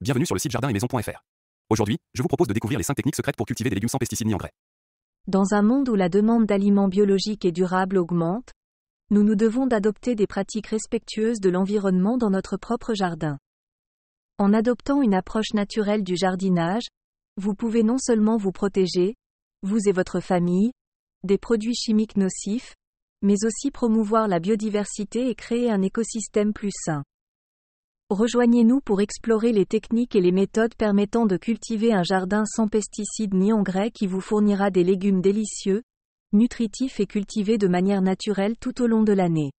Bienvenue sur le site jardin et maison.fr. Aujourd'hui, je vous propose de découvrir les 5 techniques secrètes pour cultiver des légumes sans pesticides ni engrais. Dans un monde où la demande d'aliments biologiques et durables augmente, nous nous devons d'adopter des pratiques respectueuses de l'environnement dans notre propre jardin. En adoptant une approche naturelle du jardinage, vous pouvez non seulement vous protéger, vous et votre famille, des produits chimiques nocifs, mais aussi promouvoir la biodiversité et créer un écosystème plus sain. Rejoignez-nous pour explorer les techniques et les méthodes permettant de cultiver un jardin sans pesticides ni engrais qui vous fournira des légumes délicieux, nutritifs et cultivés de manière naturelle tout au long de l'année.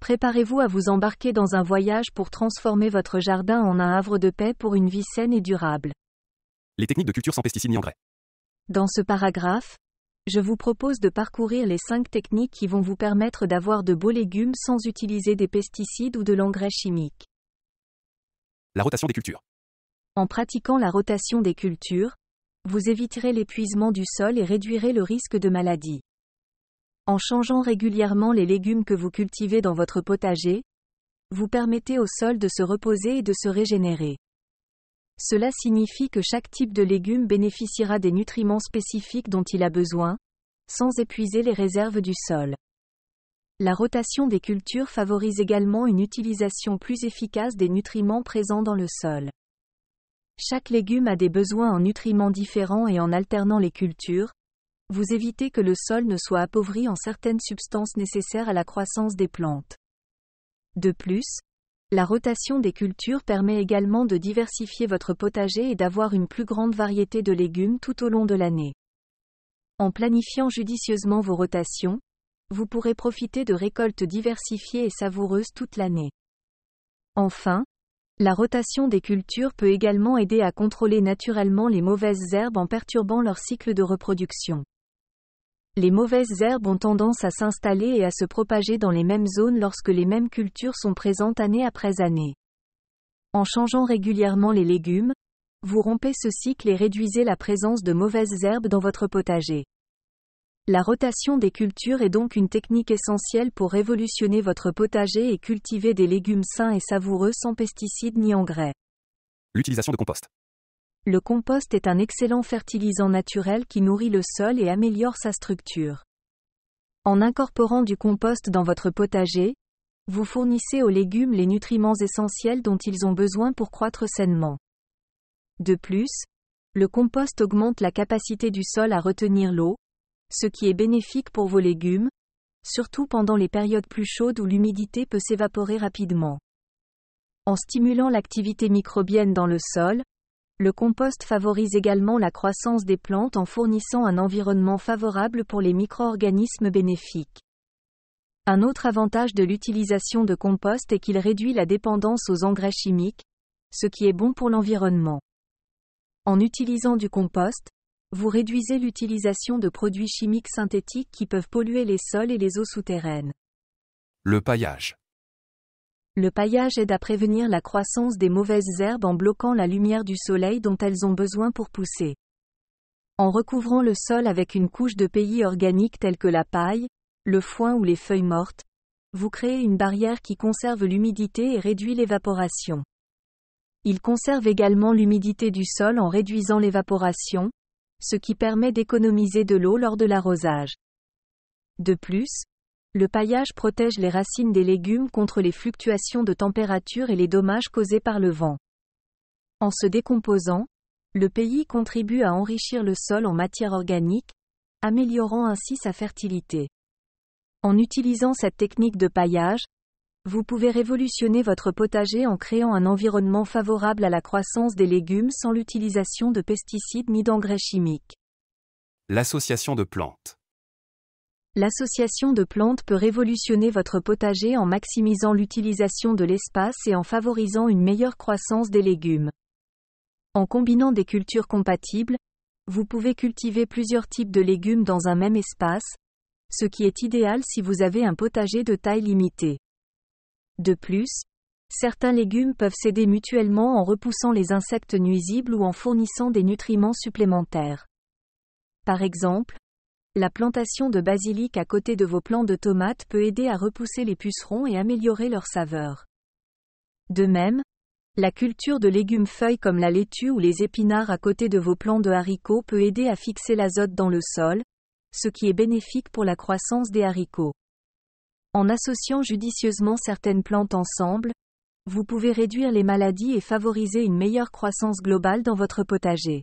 Préparez-vous à vous embarquer dans un voyage pour transformer votre jardin en un havre de paix pour une vie saine et durable. Les techniques de culture sans pesticides ni engrais. Dans ce paragraphe, je vous propose de parcourir les 5 techniques qui vont vous permettre d'avoir de beaux légumes sans utiliser des pesticides ou de l'engrais chimique. La rotation des cultures. En pratiquant la rotation des cultures, vous éviterez l'épuisement du sol et réduirez le risque de maladie. En changeant régulièrement les légumes que vous cultivez dans votre potager, vous permettez au sol de se reposer et de se régénérer. Cela signifie que chaque type de légume bénéficiera des nutriments spécifiques dont il a besoin, sans épuiser les réserves du sol. La rotation des cultures favorise également une utilisation plus efficace des nutriments présents dans le sol. Chaque légume a des besoins en nutriments différents et en alternant les cultures, vous évitez que le sol ne soit appauvri en certaines substances nécessaires à la croissance des plantes. De plus, la rotation des cultures permet également de diversifier votre potager et d'avoir une plus grande variété de légumes tout au long de l'année. En planifiant judicieusement vos rotations, vous pourrez profiter de récoltes diversifiées et savoureuses toute l'année. Enfin, la rotation des cultures peut également aider à contrôler naturellement les mauvaises herbes en perturbant leur cycle de reproduction. Les mauvaises herbes ont tendance à s'installer et à se propager dans les mêmes zones lorsque les mêmes cultures sont présentes année après année. En changeant régulièrement les légumes, vous rompez ce cycle et réduisez la présence de mauvaises herbes dans votre potager. La rotation des cultures est donc une technique essentielle pour révolutionner votre potager et cultiver des légumes sains et savoureux sans pesticides ni engrais. L'utilisation de compost. Le compost est un excellent fertilisant naturel qui nourrit le sol et améliore sa structure. En incorporant du compost dans votre potager, vous fournissez aux légumes les nutriments essentiels dont ils ont besoin pour croître sainement. De plus, le compost augmente la capacité du sol à retenir l'eau, ce qui est bénéfique pour vos légumes, surtout pendant les périodes plus chaudes où l'humidité peut s'évaporer rapidement. En stimulant l'activité microbienne dans le sol, le compost favorise également la croissance des plantes en fournissant un environnement favorable pour les micro-organismes bénéfiques. Un autre avantage de l'utilisation de compost est qu'il réduit la dépendance aux engrais chimiques, ce qui est bon pour l'environnement. En utilisant du compost, vous réduisez l'utilisation de produits chimiques synthétiques qui peuvent polluer les sols et les eaux souterraines. Le paillage. Le paillage aide à prévenir la croissance des mauvaises herbes en bloquant la lumière du soleil dont elles ont besoin pour pousser. En recouvrant le sol avec une couche de pays organiques telle que la paille, le foin ou les feuilles mortes, vous créez une barrière qui conserve l'humidité et réduit l'évaporation. Il conserve également l'humidité du sol en réduisant l'évaporation, ce qui permet d'économiser de l'eau lors de l'arrosage. De plus, le paillage protège les racines des légumes contre les fluctuations de température et les dommages causés par le vent. En se décomposant, le pays contribue à enrichir le sol en matière organique, améliorant ainsi sa fertilité. En utilisant cette technique de paillage, vous pouvez révolutionner votre potager en créant un environnement favorable à la croissance des légumes sans l'utilisation de pesticides ni d'engrais chimiques. L'association de plantes. L'association de plantes peut révolutionner votre potager en maximisant l'utilisation de l'espace et en favorisant une meilleure croissance des légumes. En combinant des cultures compatibles, vous pouvez cultiver plusieurs types de légumes dans un même espace, ce qui est idéal si vous avez un potager de taille limitée. De plus, certains légumes peuvent s'aider mutuellement en repoussant les insectes nuisibles ou en fournissant des nutriments supplémentaires. Par exemple, la plantation de basilic à côté de vos plants de tomates peut aider à repousser les pucerons et améliorer leur saveur. De même, la culture de légumes feuilles comme la laitue ou les épinards à côté de vos plants de haricots peut aider à fixer l'azote dans le sol, ce qui est bénéfique pour la croissance des haricots. En associant judicieusement certaines plantes ensemble, vous pouvez réduire les maladies et favoriser une meilleure croissance globale dans votre potager.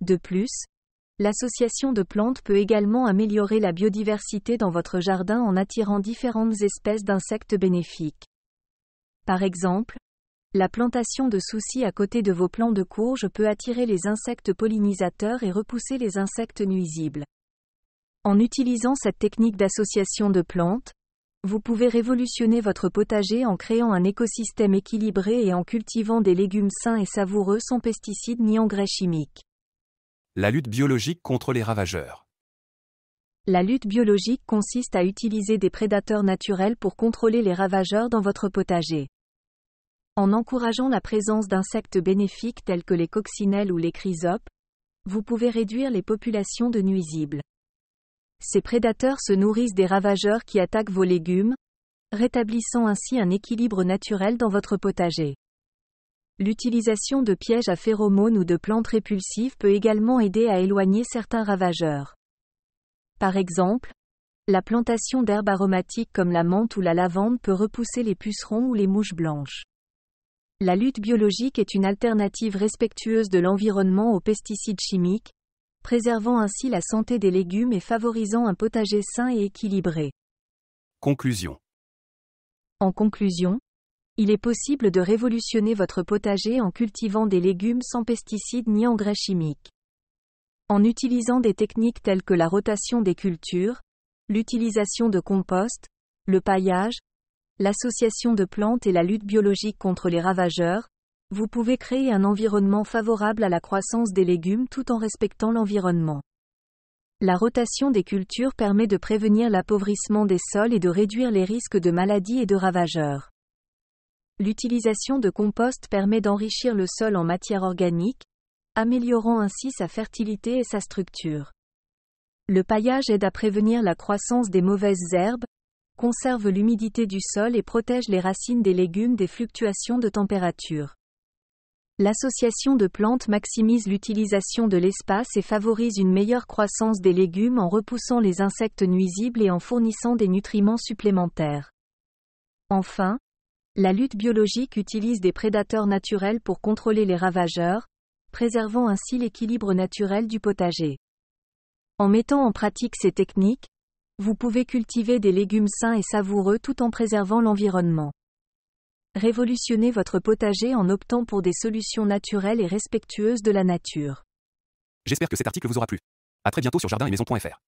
De plus, l'association de plantes peut également améliorer la biodiversité dans votre jardin en attirant différentes espèces d'insectes bénéfiques. Par exemple, la plantation de soucis à côté de vos plants de courge peut attirer les insectes pollinisateurs et repousser les insectes nuisibles. En utilisant cette technique d'association de plantes, vous pouvez révolutionner votre potager en créant un écosystème équilibré et en cultivant des légumes sains et savoureux sans pesticides ni engrais chimiques. La lutte biologique contre les ravageurs. La lutte biologique consiste à utiliser des prédateurs naturels pour contrôler les ravageurs dans votre potager. En encourageant la présence d'insectes bénéfiques tels que les coccinelles ou les chrysopes, vous pouvez réduire les populations de nuisibles. Ces prédateurs se nourrissent des ravageurs qui attaquent vos légumes, rétablissant ainsi un équilibre naturel dans votre potager. L'utilisation de pièges à phéromones ou de plantes répulsives peut également aider à éloigner certains ravageurs. Par exemple, la plantation d'herbes aromatiques comme la menthe ou la lavande peut repousser les pucerons ou les mouches blanches. La lutte biologique est une alternative respectueuse de l'environnement aux pesticides chimiques, préservant ainsi la santé des légumes et favorisant un potager sain et équilibré. Conclusion. En conclusion, il est possible de révolutionner votre potager en cultivant des légumes sans pesticides ni engrais chimiques. En utilisant des techniques telles que la rotation des cultures, l'utilisation de compost, le paillage, l'association de plantes et la lutte biologique contre les ravageurs, vous pouvez créer un environnement favorable à la croissance des légumes tout en respectant l'environnement. La rotation des cultures permet de prévenir l'appauvrissement des sols et de réduire les risques de maladies et de ravageurs. L'utilisation de compost permet d'enrichir le sol en matière organique, améliorant ainsi sa fertilité et sa structure. Le paillage aide à prévenir la croissance des mauvaises herbes, conserve l'humidité du sol et protège les racines des légumes des fluctuations de température. L'association de plantes maximise l'utilisation de l'espace et favorise une meilleure croissance des légumes en repoussant les insectes nuisibles et en fournissant des nutriments supplémentaires. Enfin, la lutte biologique utilise des prédateurs naturels pour contrôler les ravageurs, préservant ainsi l'équilibre naturel du potager. En mettant en pratique ces techniques, vous pouvez cultiver des légumes sains et savoureux tout en préservant l'environnement. Révolutionnez votre potager en optant pour des solutions naturelles et respectueuses de la nature. J'espère que cet article vous aura plu. À très bientôt sur jardin-et-maison.fr.